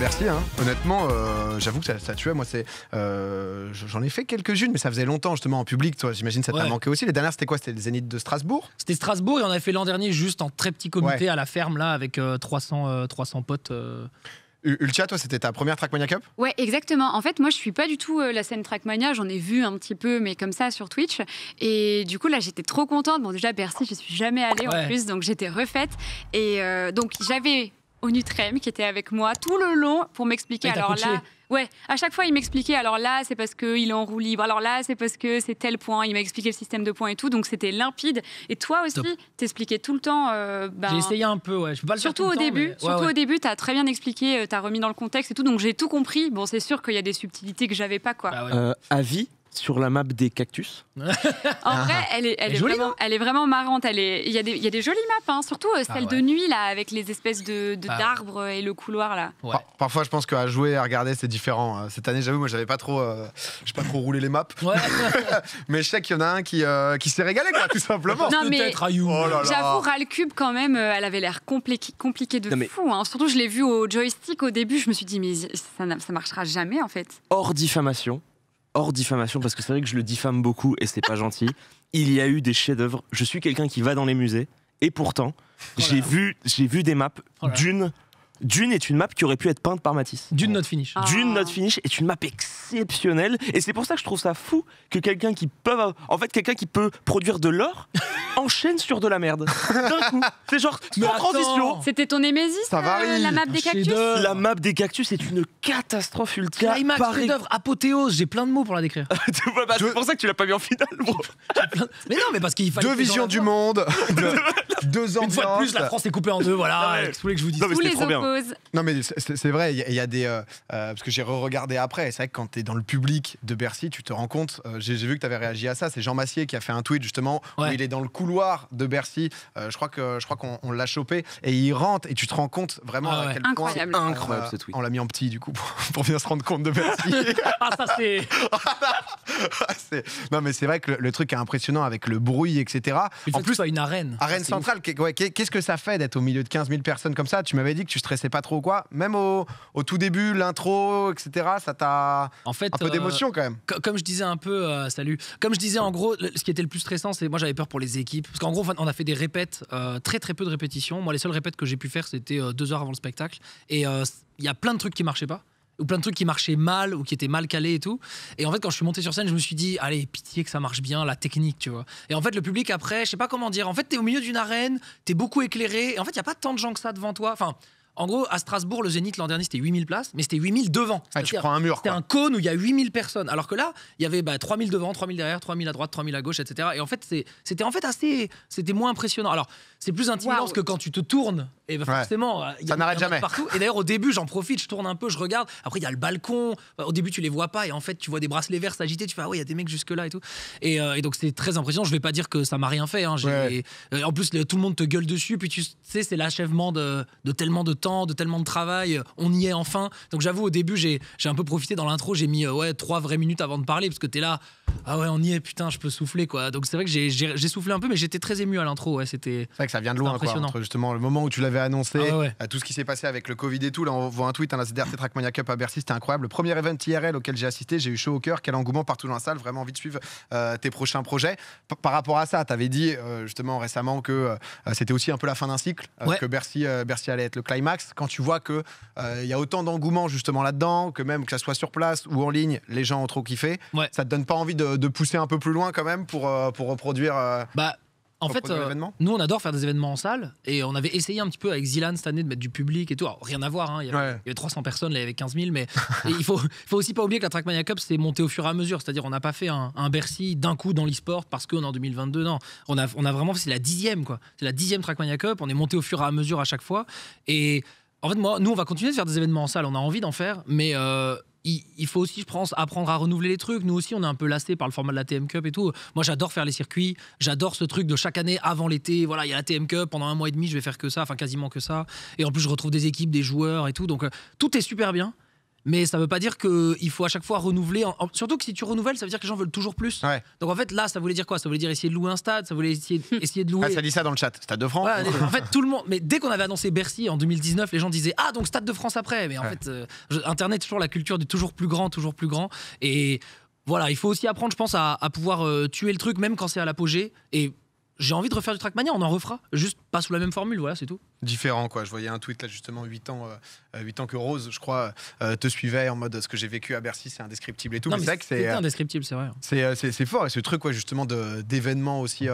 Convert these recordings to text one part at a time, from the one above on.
Bercy. Hein. Honnêtement, euh, j'avoue que ça, ça tuait. Moi, c'est, euh, j'en ai fait quelques-unes, mais ça faisait longtemps justement en public. Toi, j'imagine ça t'a manqué aussi. Les dernières, c'était quoi C'était les Zénith de Strasbourg. C'était Strasbourg et on avait fait l'an dernier juste en très petit comité à la ferme là, avec 300, euh, 300 potes. Ultia, toi, c'était ta première Trackmania Cup Ouais, exactement. En fait, moi, je suis pas du tout la scène Trackmania. J'en ai vu un petit peu, mais comme ça, sur Twitch. Et du coup, là, j'étais trop contente. Bon, déjà, Bercy, je suis jamais allée en plus, donc j'étais refaite. Et donc, j'avais au Nutrem qui était avec moi tout le long pour m'expliquer. alors là, ouais, à chaque fois il m'expliquait. Alors là, c'est parce que il est en roue libre. Alors là, c'est parce que c'est tel point. Il m'a expliqué le système de points et tout, donc c'était limpide. Et toi aussi, t'expliquais tout le temps. Euh, ben, j'ai essayé un peu, Je surtout au début, surtout au début, t'as très bien expliqué, euh, t'as remis dans le contexte et tout, donc j'ai tout compris. Bon, c'est sûr qu'il y a des subtilités que j'avais pas quoi. Bah euh, avis sur la map des cactus. en vrai, elle est, vraiment, marrante. il y, a des jolies maps, hein. surtout euh, celle ah de nuit là, avec les espèces de, ah. d'arbres et le couloir là. parfois, je pense qu'à jouer, à regarder, c'est différent. Hein. Cette année, j'avoue, moi, j'avais pas trop, euh, pas trop roulé les maps. mais je sais qu'il y en a un qui, euh, qui s'est régalé, quoi, tout simplement. Peut-être oh j'avoue, RalCube quand même, elle avait l'air compliquée compliqué de fou. Hein. Surtout, je l'ai vu au joystick au début, je me suis dit mais ça, ça marchera jamais en fait. Hors diffamation hors diffamation, parce que c'est vrai que je le diffame beaucoup et c'est pas gentil. Il y a eu des chefs-d'œuvre. Je suis quelqu'un qui va dans les musées et pourtant, oh j'ai vu, j'ai vu des maps oh d'une Dune est une map qui aurait pu être peinte par Matisse. Dune Not Finish. Ah. Dune Not Finish est une map exceptionnelle. Et c'est pour ça que je trouve ça fou que quelqu'un qui peut. En fait, quelqu'un qui peut produire de l'or enchaîne sur de la merde. D'un coup. C'est genre sans transition. C'était ton Némésis ça euh, La map des cactus La map des cactus est une catastrophe ultra. Climax, une d'œuvre, apothéose. J'ai plein de mots pour la décrire. Bah, c'est pour ça que tu l'as pas mis en finale, bro. mais non, mais parce qu'il fallait. Deux visions du monde. deux, ans. Une fois de plus, la France est coupée en deux. Voilà. que je vous dise Non, mais trop bien. Non, mais c'est vrai, il y, a des. Euh, euh, parce que j'ai re-regardé après, c'est vrai que quand tu es dans le public de Bercy, tu te rends compte. Euh, j'ai vu que tu avais réagi à ça. C'est Jean Massier qui a fait un tweet justement où il est dans le couloir de Bercy. que je crois qu'on l'a chopé et il rentre et tu te rends compte vraiment ah à quel incroyable. point. Incroyable ce tweet. On l'a mis en petit du coup pour, bien se rendre compte de Bercy. ah, ça c'est. non, mais c'est vrai que le, truc est impressionnant avec le bruit, etc. Mais en plus, une arène. Arène centrale, qu'est-ce que ça fait d'être au milieu de 15 000 personnes comme ça Tu m'avais dit que tu te c'est pas trop quoi. Même au, tout début, l'intro, etc., ça t'a en fait, un peu d'émotion euh, quand même. Comme je disais un peu, euh, salut, comme je disais en gros, ce qui était le plus stressant, c'est moi j'avais peur pour les équipes. Parce qu'en gros, on a fait des répètes, euh, très très peu de répétitions. Moi, les seules répètes que j'ai pu faire, c'était deux heures avant le spectacle. Et il y a plein de trucs qui marchaient pas ou plein de trucs qui marchaient mal ou qui étaient mal calés et tout. Et en fait, quand je suis monté sur scène, je me suis dit, allez, pitié que ça marche bien, la technique, tu vois. Et en fait, le public après, je sais pas comment dire, en fait, t'es au milieu d'une arène, t'es beaucoup éclairé, et en fait, il y a pas tant de gens que ça devant toi. Enfin, en gros, à Strasbourg, le Zénith l'an dernier, c'était 8000 places, mais c'était 8000 devant. Ah, tu prends un mur. C'était un cône où il y a 8000 personnes. Alors que là, il y avait 3000 bah, devant, 3000 derrière, 3000 à droite, 3000 à gauche, etc. Et en fait, c'était en fait assez. C'était moins impressionnant. Alors, c'est plus intimidant parce que quand tu te tournes bah, forcément, euh, il y a, ça n'arrête jamais. Partout. Et d'ailleurs, au début, j'en profite, je tourne un peu, je regarde. Après, il y a le balcon. Bah, au début, tu les vois pas, et en fait, tu vois des bracelets verts s'agiter. Tu fais ah ouais, il y a des mecs jusque là et tout. Euh, et, donc, c'est très impressionnant. Je vais pas dire que ça m'a rien fait. Hein. Euh, en plus, tout le monde te gueule dessus. Puis tu sais, c'est l'achèvement de, tellement de temps, de tellement de travail. On y est enfin. Donc, j'avoue, au début, j'ai un peu profité dans l'intro. J'ai mis ouais trois vraies minutes avant de parler parce que tu es là. Ah ouais, on y est, putain, je peux souffler quoi. Donc, c'est vrai que j'ai soufflé un peu, mais j'étais très ému à l'intro. Ouais, c'était. C'est vrai que ça vient de loin, quoi, justement le moment où tu l'avais annoncé, ah à tout ce qui s'est passé avec le Covid et tout. Là, on voit un tweet, hein, la Trackmania Cup à Bercy, c'était incroyable. Le premier event IRL auquel j'ai assisté, j'ai eu chaud au cœur, quel engouement partout dans la salle, vraiment envie de suivre euh, tes prochains projets. par rapport à ça, tu avais dit euh, justement récemment que euh, c'était aussi un peu la fin d'un cycle, que Bercy, Bercy allait être le climax. Quand tu vois qu'il y a autant d'engouement justement là-dedans, que même que ça soit sur place ou en ligne, les gens ont trop kiffé, ça te donne pas envie de, pousser un peu plus loin quand même pour, pour reproduire. Bah, en fait, euh, nous, on adore faire des événements en salle. Et on avait essayé un petit peu avec Zilan cette année de mettre du public et tout. rien à voir. Hein, il, y avait, 300 personnes, là, il y avait 15 000. Mais il faut, faut aussi pas oublier que la Trackmania Cup, c'est monté au fur et à mesure. C'est-à-dire, on n'a pas fait un, Bercy d'un coup dans l'e-sport parce qu'on est en 2022. Non, on a, on a vraiment. C'est la dixième, quoi. C'est la dixième Trackmania Cup. On est monté au fur et à mesure à chaque fois. Et. En fait, moi, nous, on va continuer de faire des événements en salle. On a envie d'en faire, mais euh, il, faut aussi, je pense, apprendre à renouveler les trucs. Nous aussi, on est un peu lassé par le format de la TM Cup et tout. Moi, j'adore faire les circuits. J'adore ce truc de chaque année avant l'été. Voilà, il y a la TM Cup pendant un mois et demi, je vais faire que ça, enfin quasiment que ça. Et en plus, je retrouve des équipes, des joueurs et tout. Donc, euh, tout est super bien. Mais ça ne veut pas dire qu'il faut à chaque fois renouveler. Surtout que si tu renouvelles, ça veut dire que les gens veulent toujours plus. Donc en fait, là, ça voulait dire quoi Ça voulait dire essayer de louer un stade, ça voulait essayer, essayer de louer. Ah, ça dit ça dans le chat, Stade de France. en fait, tout le monde. Mais dès qu'on avait annoncé Bercy en 2019, les gens disaient Ah, donc Stade de France après. Mais en fait, euh, Internet, toujours la culture du toujours plus grand, toujours plus grand. Et voilà, il faut aussi apprendre, je pense, à, pouvoir euh, tuer le truc, même quand c'est à l'apogée. Et j'ai envie de refaire du Trackmania, on en refera. Juste pas sous la même formule, voilà, c'est tout différent. Quoi. Je voyais un tweet là justement, 8 ans, 8 euh, euh, ans que Rose, je crois, euh, te suivait en mode ce que j'ai vécu à Bercy, c'est indescriptible et tout. c'est indescriptible, c'est vrai. Hein. C'est fort. Et ce truc, quoi, justement, d'événements aussi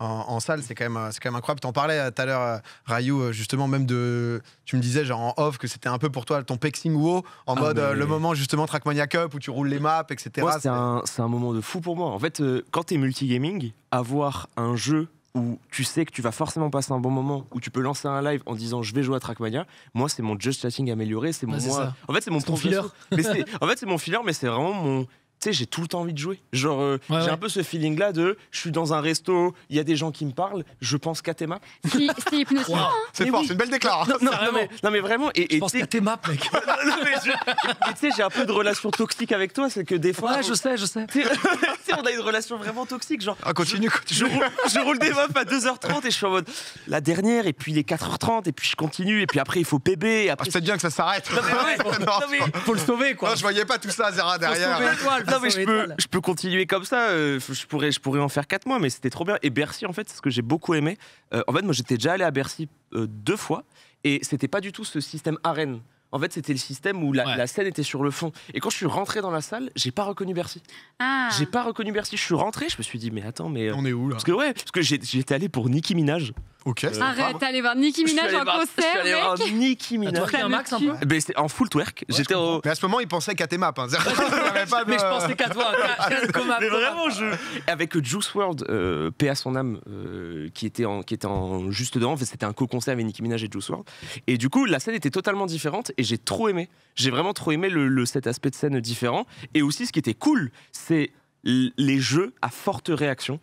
en, salle, c'est quand, même, quand même incroyable. T'en parlais tout à l'heure, Rayou, justement, même de. Tu me disais, genre en off, que c'était un peu pour toi ton pexing wow, en ah, mode le moment justement Trackmania Cup où tu roules les maps, etc. c'est un, un, moment de fou pour moi. En fait, quand t'es multigaming, avoir un jeu où tu sais que tu vas forcément passer un bon moment, où tu peux lancer un live en disant je vais jouer à Trackmania, moi c'est mon just chatting amélioré, c'est mon En fait c'est mon, en fait c'est mon filler, mais c'est vraiment mon tu sais, j'ai tout le temps envie de jouer. Genre, euh, j'ai un peu ce feeling-là de je suis dans un resto, il y a des gens qui me parlent, je pense qu'à tes maps c'est C'est une belle déclaration. Non, mais, vraiment. Et, je pense qu'à maps mec. tu sais, j'ai un peu de relation toxique avec toi, c'est que des fois. Ouais, je sais, je sais. tu sais, on a une relation vraiment toxique. Genre, ah, continue, continue. Je, roule, des maps à 2h30 et je suis en mode la dernière, et puis les 4h30, et puis je continue, et puis après, il faut PB. Ah, après... Ah, c'est bien que ça s'arrête. Non, mais, faut, le sauver, quoi. Non, je voyais pas tout ça, Zera, derrière non, mais je peux, continuer comme ça. Euh, je pourrais, je pourrais en faire quatre mois, mais c'était trop bien. Et Bercy, en fait, c'est ce que j'ai beaucoup aimé. Euh, en fait, moi, j'étais déjà allé à Bercy euh, deux fois, et c'était pas du tout ce système arène. En fait, c'était le système où la, scène était sur le fond. Et quand je suis rentré dans la salle, j'ai pas reconnu Bercy. Ah. J'ai pas reconnu Bercy. Je suis rentré, je me suis dit, mais attends, mais. On est où là Parce que ouais, parce que j'étais allé pour Nicki Minaj. Ok. Arrête, allez voir Nicki Minaj en concert, Mais Nicki Minaj. Tu un max un eh ben, En full twerk. J'étais Mais à ce moment, il pensait qu'à tes maps. Hein. mais je pensais qu'à toi. Mais vraiment, je... Avec Juice World, euh, à son âme, euh, qui, était en, qui était en juste devant. C'était un co-concert avec Nicki Minaj et Juice World. Et du coup, la scène était totalement différente et j'ai trop aimé. J'ai vraiment trop aimé le, cet aspect de scène différent. Et aussi, ce qui était cool, c'est les jeux à forte réaction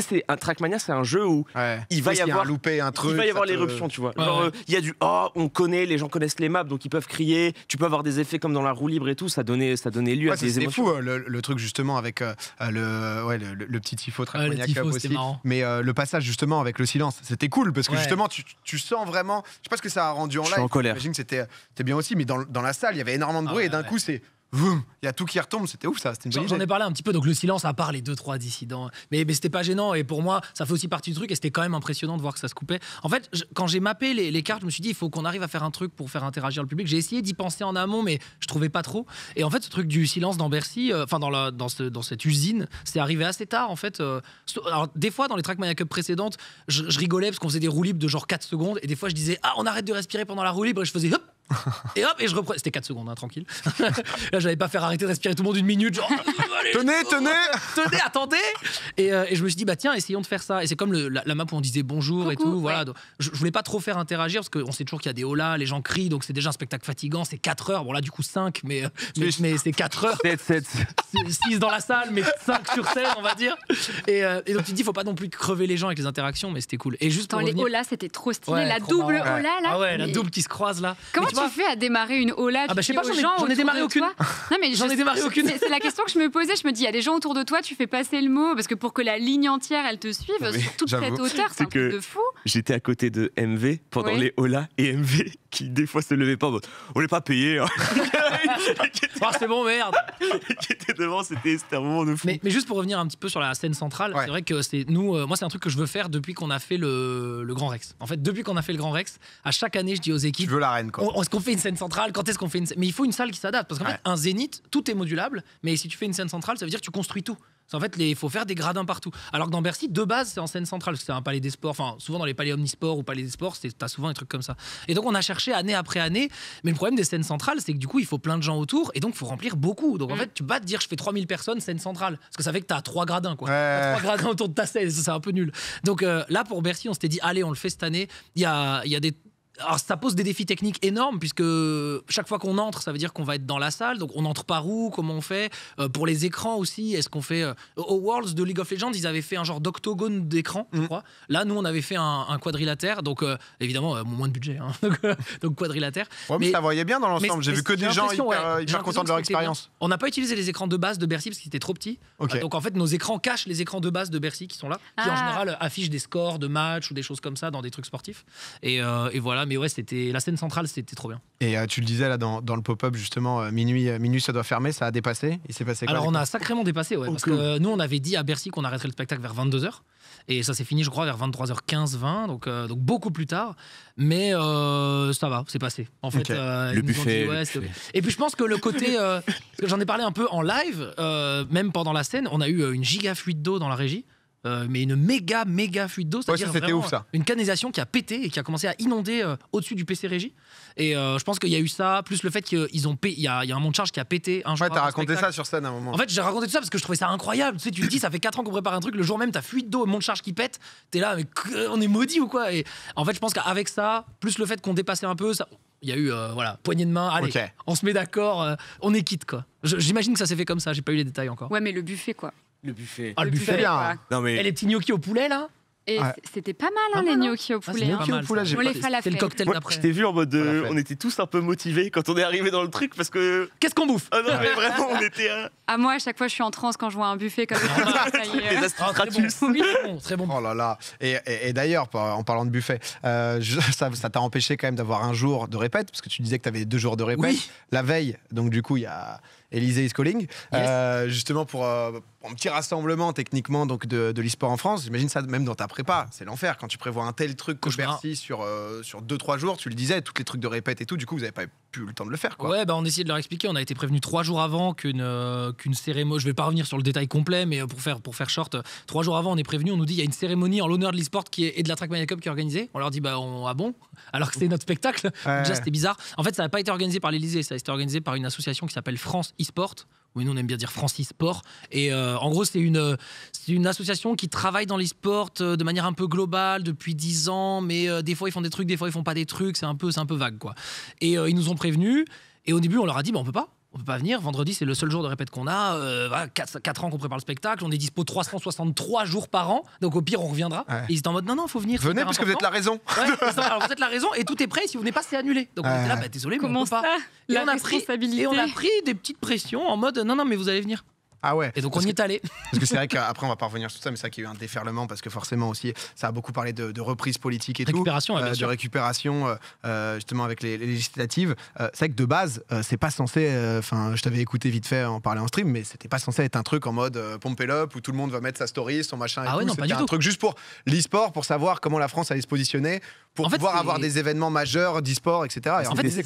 c'est un Trackmania, c'est un jeu où il va y, avoir un loupé, un truc. Il va y avoir l'éruption, tu vois. Euh, il y a du oh, on connaît, les gens connaissent les maps, donc ils peuvent crier. Tu peux avoir des effets comme dans la roue libre et tout. Ça donnait, ça donnait lieu à des C'est fou euh, le, truc justement avec euh, le, le, le, petit tifo ah, Trackmania Cup aussi. Mais le passage justement avec le silence, c'était cool parce que justement tu, sens vraiment. Je sais pas ce que ça a rendu en live. Je suis en colère. J'imagine que c'était bien aussi, mais dans, la salle il y avait énormément de bruit et ah, d'un coup c'est il y a tout qui retombe, c'était ouf ça, J'en ai parlé un petit peu, donc le silence à part les deux trois dissidents, mais, c'était pas gênant et pour moi ça fait aussi partie du truc et c'était quand même impressionnant de voir que ça se coupait. En fait, quand j'ai mappé les, cartes, je me suis dit il faut qu'on arrive à faire un truc pour faire interagir le public. J'ai essayé d'y penser en amont, mais je trouvais pas trop. Et en fait, ce truc du silence dans Bercy, euh, enfin dans, la, dans, dans cette usine, c'est arrivé assez tard en fait. Euh. alors des fois dans les Trackmania Cup précédentes, je, je rigolais parce qu'on faisait des roues de genre 4 secondes et des fois je disais ah on arrête de respirer pendant la roue et je faisais hop et hop, et je reprends. C'était 4 secondes, hein, tranquille. Là, j'allais pas faire arrêter de respirer tout le monde une minute, genre. Ah, tenez, tenez Tenez, attendez euh, et, je me suis dit, bah tiens, essayons de faire ça. Et c'est comme la, map où on disait bonjour et tout. Donc, je, voulais pas trop faire interagir parce qu'on sait toujours qu'il y a des hola, les gens crient, donc c'est déjà un spectacle fatigant. C'est 4 heures. Bon, là, du coup, 5, euh, mais, mais, c'est 4 heures. 7, 7. 6 dans la salle, mais 5 sur 7, on va dire. Euh, et, donc, tu te dis, faut pas non plus crever les gens avec les interactions, mais c'était cool. Et juste Attends, les hola, c'était trop stylé. la double hola, là. Ah ouais, la double qui se croise là. Comment tu fais à démarrer une Ola ah, bah, Je sais pas, j'en ai, démarré aucune. mais j'en ai démarré aucune. C'est la question que je me posais. Je me dis, il y a des gens autour de toi, tu fais passer le mot, parce que pour que la ligne entière, elle te suive, sur toute cette hauteur, c'est un truc de fou. J'étais à côté de MV pendant les Ola et MV qui des fois se levait pas, on l'est pas payé. Hein. c'est bon, merde. qui était devant, c'était un moment de fou. Mais, juste pour revenir un petit peu sur la scène centrale, c'est vrai que c'est nous, euh, moi c'est un truc que je veux faire depuis qu'on a fait le, le, Grand Rex. En fait, depuis qu'on a fait le Grand Rex, à chaque année, je dis aux équipes. Je veux la reine quoi. Est-ce qu'on fait une scène centrale Quand est-ce qu'on fait une Mais il faut une salle qui s'adapte parce qu'en fait, un zénith, tout est modulable. Mais si tu fais une scène centrale, ça veut dire que tu construis tout. En fait, il faut faire des gradins partout. Alors que dans Bercy, de base, c'est en scène centrale, c'est un palais des sports. Enfin, souvent dans les palais omnisports ou palais des sports, t'as souvent des trucs comme ça. Et donc, on a cherché année après année. Mais le problème des scènes centrales, c'est que du coup, il faut plein de gens autour et donc, il faut remplir beaucoup. Donc, en mm. fait, tu vas te dire, je fais 3000 personnes, scène centrale. Parce que ça fait que t'as trois gradins, quoi. Trois gradins autour de ta scène, c'est un peu nul. Donc euh, là, pour Bercy, on s'était dit, allez, on le fait cette année. Il y a, y a des alors ça pose des défis techniques énormes puisque chaque fois qu'on entre, ça veut dire qu'on va être dans la salle. Donc on entre par où Comment on fait euh, Pour les écrans aussi, est-ce qu'on fait euh, Au Worlds de League of Legends, ils avaient fait un genre d'octogone d'écran, je mm. crois. Là, nous, on avait fait un, quadrilatère. Donc euh, évidemment, moins de budget. Hein. donc, quadrilatère. Ouais, mais, ça voyait bien dans l'ensemble. J'ai vu que des gens hyper, contents de leur expérience. On n'a pas utilisé les écrans de base de Bercy parce qu'ils étaient trop petits. donc en fait, nos écrans cachent les écrans de base de Bercy qui sont là, qui en ah. général affichent des scores de matchs ou des choses comme ça dans des trucs sportifs. Et, et voilà mais ouais, c'était la scène centrale, c'était trop bien. Et euh, tu le disais là dans, dans le pop-up justement, euh, minuit, euh, minuit ça doit fermer, ça a dépassé. Il s'est passé quoi Alors on a sacrément dépassé, ouais, parce que nous on avait dit à Bercy qu'on arrêterait le spectacle vers 22h. Et ça s'est fini, je crois, vers 23h15, 20, donc, donc beaucoup plus tard. Mais ça va, c'est passé. En fait, le buffet. ouais, Et puis je pense que le côté, j'en ai parlé un peu en live, même pendant la scène, on a eu une giga fuite d'eau dans la régie. Euh, mais une méga, méga fuite d'eau. c'était ouf, ça. une canalisation qui a pété et qui a commencé à inonder euh, au-dessus du PC Régie. Et euh, je pense qu'il y a eu ça, plus le fait qu'ils ont Il y, a un monte charge qui a pété un hein, jour. Ouais, t'as raconté ça sur scène à un moment. En fait, j'ai raconté tout ça parce que je trouvais ça incroyable. Tu sais, tu te dis, ça fait 4 ans qu'on prépare un truc, le jour même, t'as fuite d'eau, monte charge qui pète, t'es là, mais on est maudit ou quoi Et en fait, je pense qu'avec ça, plus le fait qu'on dépassait un peu, ça, il y a eu voilà poignée de main allez on se met d'accord on est quitte quoi j'imagine que ça s'est fait comme ça j'ai pas eu les détails encore ouais mais le buffet quoi le buffet. Ah, le, buffet, bien. Hein. Non, mais... elle les petits au poulet, là et c'était pas mal, hein, les hein. gnocchis au ah, poulet. on la fête. le cocktail d'après. Je t'ai vu en mode. Euh, on était tous un peu motivés quand on est arrivé dans le truc parce que. Qu'est-ce qu'on bouffe Ah non, mais vraiment, on était. À... moi, à chaque fois, je suis en transe quand je vois un buffet comme ça. astratus. Très bon, très bon. Oh là là. Et, d'ailleurs, en parlant de buffet, euh, ça t'a empêché quand même d'avoir un jour de répète parce que tu disais que tu avais deux jours de répète. La veille, donc du coup, il y a. Élisée Scolling, euh, justement euh, pour un petit rassemblement techniquement donc de, de en France. J'imagine ça même dans ta prépa, c'est l'enfer quand tu prévois un tel truc que sur euh, sur 2-3 jours. Tu le disais, tous les trucs de répète et tout. Du coup, vous n'avez pas plus le temps de le faire. Quoi. Ouais, bah, on essaie de leur expliquer. On a été prévenu trois jours avant qu'une euh, qu'une cérémonie. Je vais pas revenir sur le détail complet, mais euh, pour faire, pour faire short, trois jours avant, on est prévenu. On nous dit il y a une cérémonie en l'honneur de le qui est, et de la Trackmania Cup qui est organisée. On leur dit bah on, ah bon Alors que c'est notre spectacle. Déjà, c'était bizarre. En fait, ça n'a pas été organisé par l'Elysée, ça a été organisé par une association qui s'appelle France e-sport oui, nous on aime bien dire Francis Sport. Et euh, en gros, c'est une, euh, une association qui travaille dans l'e-sport euh, de manière un peu globale depuis 10 ans, mais des fois ils font des trucs, des fois ils font pas des trucs, c'est un peu, un peu vague quoi. Et ils nous ont prévenus, et au début on leur a dit, bah, on peut pas, on peut pas venir. Vendredi, c'est le seul jour de répète qu'on a. Euh, 4, ans qu'on prépare le spectacle. On est dispo 363 jours par an. Donc au pire, on reviendra. ils étaient en mode non, non, faut venir. Venez parce que vous êtes la raison. vous êtes la raison et tout est prêt. Si vous venez pas, c'est annulé. Donc on était là, bah, désolé, mais on peut pas. et on a pris des petites pressions en mode non, non, mais vous allez venir. Ah ouais. Et donc on y est allé. Parce que c'est vrai qu'après on va pas revenir sur ça, mais c'est vrai qu'il y a eu un déferlement parce que forcément aussi ça a beaucoup parlé de, reprise politique et tout, euh, de récupération euh, euh, justement avec les, législatives. c'est vrai que de base c'est pas censé. Enfin, je t'avais écouté vite fait en parler en stream, mais c'était pas censé être un truc en mode pompe l'up où tout le monde va mettre sa story, son machin. ah ouais, non, pas du un truc juste pour l'e-sport, pour savoir comment la France allait se positionner, pour pouvoir avoir des événements majeurs d'e-sport, etc. Et en, fait, c'est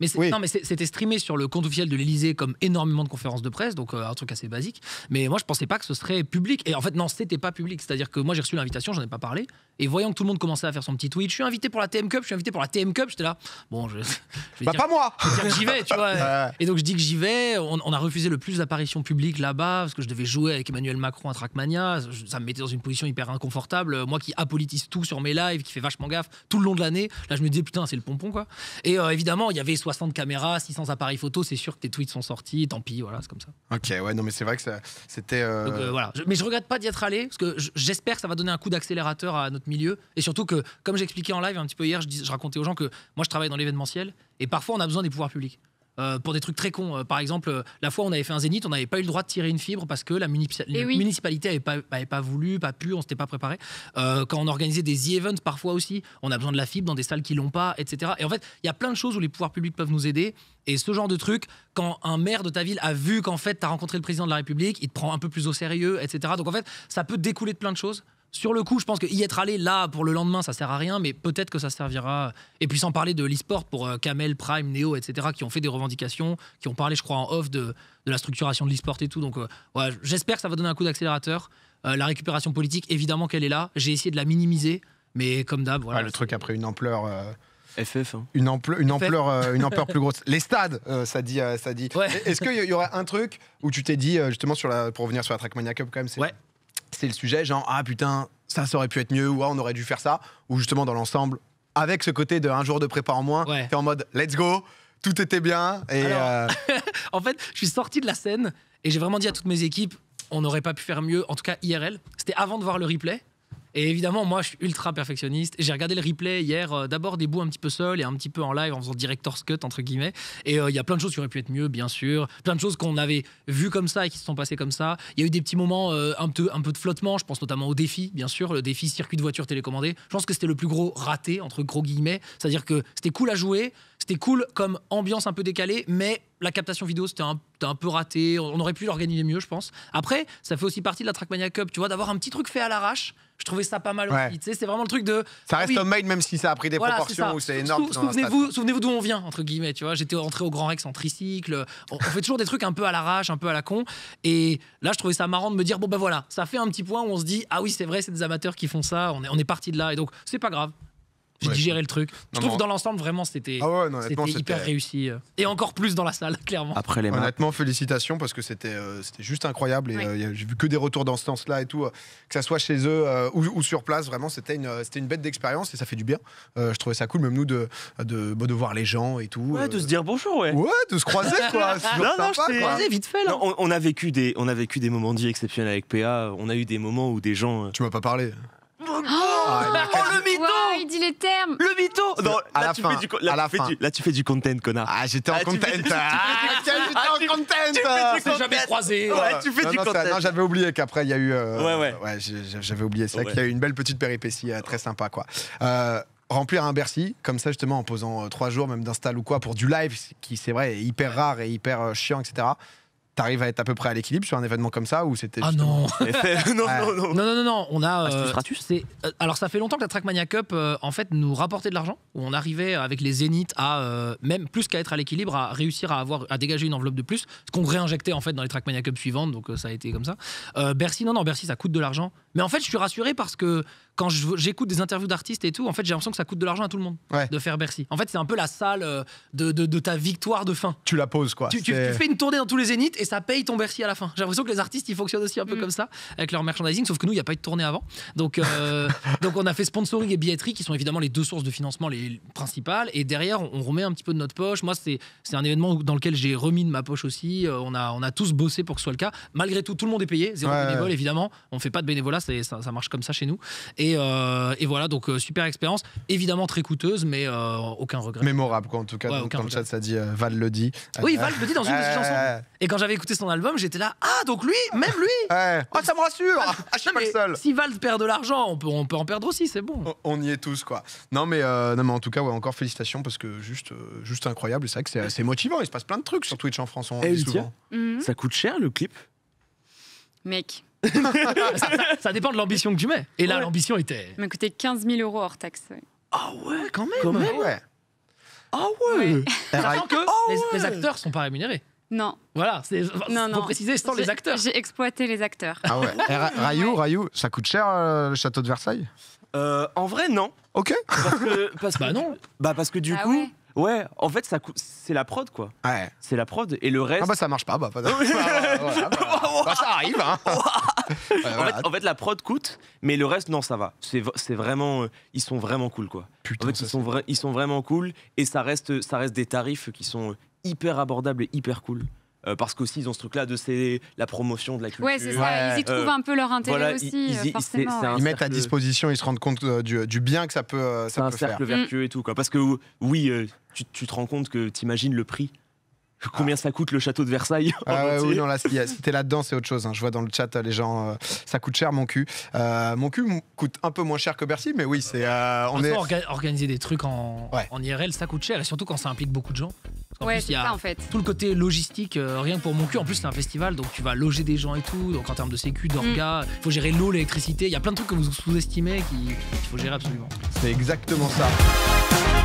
mais non, mais c'était streamé sur le compte officiel de l'Elysée comme énormément de conférences de presse, donc euh, un truc assez basique. Mais moi, je pensais pas que ce serait public. Et en fait, non, c'était pas public. C'est-à-dire que moi, j'ai reçu l'invitation, j'en ai pas parlé. Et voyant que tout le monde commençait à faire son petit tweet, je suis invité pour la TM Cup, je suis invité pour la TM Cup, j'étais là. Bon, je. bah, pas moi J'y vais, tu vois. Et donc, je dis que j'y vais. On, a refusé le plus d'apparitions publiques là-bas, parce que je devais jouer avec Emmanuel Macron à Trackmania. Ça me mettait dans une position hyper inconfortable. Moi qui apolitise tout sur mes lives, qui fait vachement gaffe tout le long de l'année. Là, je me dis, putain, c'est le pompon, quoi. Et euh, évidemment, il y avait 60 caméras, 600 appareils photo, c'est sûr que tes tweets sont sortis, tant pis, voilà, c'est comme ça. Ok, ouais, non, mais c'est vrai que c'était. Euh, euh, voilà. Mais je regrette pas d'y être allé, parce que j'espère que ça va donner un coup d'accélérateur à notre milieu. Et surtout que, comme j'expliquais en live un petit peu hier, je racontais aux gens que moi, je travaille dans l'événementiel, et parfois, on a besoin des pouvoirs publics. Euh, pour des trucs très cons. Euh, par exemple, euh, la fois où on avait fait un zénith, on n'avait pas eu le droit de tirer une fibre parce que la eh municipalité n'avait pas, voulu, pas pu, on s'était pas préparé. quand on organisait des e-events, parfois aussi, on a besoin de la fibre dans des salles qui l'ont pas, etc. Et en fait, il y a plein de choses où les pouvoirs publics peuvent nous aider. Et ce genre de truc, quand un maire de ta ville a vu qu'en fait, tu as rencontré le président de la République, il te prend un peu plus au sérieux, etc. Donc en fait, ça peut découler de plein de choses. Sur le coup, je pense qu'y être allé là pour le lendemain, ça sert à rien, mais peut-être que ça servira. Et puis sans parler de l'e-sport pour Camel, euh, Prime, Neo, etc., qui ont fait des revendications, qui ont parlé, je crois, en off de, la structuration de le et tout. Donc, euh, j'espère que ça va donner un coup d'accélérateur. Euh, la récupération politique, évidemment qu'elle est là. J'ai essayé de la minimiser, mais comme d'hab, voilà. le truc après une ampleur. FF. Hein. Une, ampleur, une, ampleur, une ampleur plus grosse. Les stades, ça dit. ça dit. Est-ce qu'il y, y aurait un truc où tu t'es dit, justement, sur la, pour revenir sur la Trackmania Cup, quand même, ouais c'est le sujet genre ah putain ça, ça aurait pu être mieux ou ah, on aurait dû faire ça ou justement dans l'ensemble avec ce côté de un jour de prépa en moins en mode let's go tout était bien et euh, en fait je suis sorti de la scène et j'ai vraiment dit à toutes mes équipes on n'aurait pas pu faire mieux en tout cas IRL c'était avant de voir le replay et évidemment, moi, je suis ultra perfectionniste. J'ai regardé le replay hier, euh, d'abord des bouts un petit peu seul et un petit peu en live en faisant director's cut, entre guillemets. Et euh, il y a plein de choses qui auraient pu être mieux, bien sûr. Plein de choses qu'on avait vues comme ça et qui se sont passées comme ça. Il y a eu des petits moments euh, un, peu, un peu de flottement. Je pense notamment au défi, bien sûr, le défi circuit de voiture télécommandée. Je pense que c'était le plus gros raté, entre gros guillemets. C'est-à-dire que c'était cool à jouer, c'était cool comme ambiance un peu décalée, mais la captation vidéo, c'était un, peu raté. On aurait pu l'organiser mieux, je pense. Après, ça fait aussi partie de la Trackmania Cup, tu vois, d'avoir un petit truc fait à l'arrache. Je trouvais ça pas mal Tu sais, c'est vraiment le truc de. Ça ah reste un homemade, même si ça a pris des proportions ou c'est énorme. Souvenez-vous souvenez d'où on vient, entre guillemets. Tu vois, j'étais rentré au Grand Rex en tricycle. On, fait toujours des trucs un peu à l'arrache, un peu à la con. Et là, je trouvais ça marrant de me dire, bon, ben voilà, ça fait un petit point où on se dit, ah oui, c'est vrai, c'est des amateurs qui font ça. On est, on est parti de là. Et donc, c'est pas grave. J'ai digéré le truc. Je trouve dans l'ensemble, vraiment, c'était ah hyper réussi. Euh. Et encore plus dans la salle, clairement. Après les Honnêtement, félicitations parce que c'était euh, c'était juste incroyable. Et euh, j'ai vu que des retours dans ce sens-là et tout. que ça soit chez eux ou, sur place, vraiment, c'était une, une bête d'expérience et ça fait du bien. je trouvais ça cool, même nous, de, de, bah, voir les gens et tout. Ouais, de se dire bonjour, ouais. Ouais, de se croiser, quoi. non, non, croisé vite fait, là. on, a vécu des, on a vécu des moments dits exceptionnels avec PA. On a eu des moments où des gens. Tu m'as pas parlé. Oh, ah, il dit les termes. Le mytho Non, à là, la tu fin, du, là, tu fais du, content, connard. Ah, j'étais en ah, ah, content. tu Ah, j'étais en content. fais jamais Ouais, tu fais du content. non, j'avais oublié qu'après il y a eu. Euh, ouais, ouais. j'avais oublié ça. Qu'il y a eu une belle petite péripétie euh, très sympa, quoi. Euh, remplir un Bercy, comme ça justement en posant trois jours même d'install ou quoi pour du live, qui c'est vrai est hyper rare et hyper chiant, etc t'arrives à être à peu près à l'équilibre sur un événement comme ça ou c'était ah non. non, non, non, non non non on a euh, c'est euh, alors ça fait longtemps que la Trackmania Cup euh, en fait nous rapportait de l'argent où on arrivait avec les zénith à même plus qu'à être à l'équilibre à réussir à avoir à dégager une enveloppe de plus ce qu'on réinjectait en fait dans les Trackmania Cup suivantes donc ça a été comme ça Bercy non non Bercy ça coûte de l'argent mais en fait, je suis rassuré parce que quand j'écoute des interviews d'artistes et tout, en fait, j'ai l'impression que ça coûte de l'argent à tout le monde de faire Bercy. En fait, c'est un peu la salle euh, de, ta victoire de fin. Tu la poses, quoi. Tu, fais une tournée dans tous les zéniths et ça paye ton Bercy à la fin. J'ai l'impression que les artistes, ils fonctionnent aussi un peu mm. comme ça avec leur merchandising, sauf que nous, il n'y a pas eu de tournée avant. Donc, euh, donc, on a fait sponsoring et billetterie qui sont évidemment les deux sources de financement les principales. Et derrière, on, remet un petit peu de notre poche. Moi, c'est un événement dans lequel j'ai remis de ma poche aussi. Euh, on a, on a tous bossé pour que ce soit le cas. Malgré tout, tout le monde est payé. Zéro évidemment. On fait pas de bénévolat, ça, marche comme ça chez nous. Et, euh, et voilà, donc euh, super expérience, évidemment très coûteuse, mais euh, aucun regret. Mémorable, quoi, en tout cas. donc, dans le chat, ça dit Val le dit. Oui, Val le dit dans une de chansons. Et quand j'avais écouté son album, j'étais là, ah, donc lui, même lui ah ça me rassure ah, Je le seul Si Val perd de l'argent, on peut, on peut en perdre aussi, c'est bon. On, y est tous, quoi. Non, mais, non, mais en tout cas, ouais, encore félicitations parce que juste, juste incroyable. C'est vrai que c'est motivant. Il se passe plein de trucs sur Twitch en France. On Et dit eh, souvent. Ça coûte cher le clip Mec. ça, dépend de l'ambition que tu mets. Et là, l'ambition était. Mais m'a coûté 15 000 euros hors taxe. Ah ouais, quand même. ouais. Ah ouais. que ah les, acteurs sont pas rémunérés. Non. Voilà, c'est non, préciser, c'est les acteurs. J'ai exploité les acteurs. Ah ouais. Eh, Rayou, Rayou, ça coûte cher euh, le château de Versailles euh, En vrai, non. Ok. Parce que, bah non. Bah parce que du bah coup, Ouais, en fait, ça c'est la prod, quoi. Ouais. C'est la prod. Et le reste. Ah bah ça marche pas, bah, pas- ça arrive, hein. En, fait, la prod coûte, mais le reste, non, ça va. C'est, vraiment. Euh, ils sont vraiment cool, quoi. Putain, ils sont, ils sont vraiment cool et ça reste, ça reste des tarifs qui sont euh, hyper abordables et hyper cool. Euh, parce qu'aussi ils ont ce truc-là de c'est la promotion de la culture. Ouais, c'est ça. Ils y trouvent un peu leur intérêt aussi. Ils, euh, ils mettent à disposition, ils se rendent compte euh, du, bien que ça peut, faire. C'est un cercle vertueux et tout. Quoi. Parce que oui, tu, te rends compte que tu imagines le prix ah. combien ça coûte le château de Versailles euh, Oui, non, là, si, là-dedans, c'est autre chose. Hein. Je vois dans le chat les gens, ça coûte cher mon cul. mon cul coûte un peu moins cher que Bercy, mais oui, c'est. on est... organiser des trucs en, en IRL, ça coûte cher, et surtout quand ça implique beaucoup de gens ouais, ça, en fait. tout le côté logistique, euh, rien que pour mon cul. En plus, c'est un festival, donc tu vas loger des gens et tout. Donc en termes de sécu, d'orga, mm. il faut gérer l'eau, l'électricité. Il y a plein de trucs que vous sous-estimez qu'il faut gérer absolument. C'est exactement ça.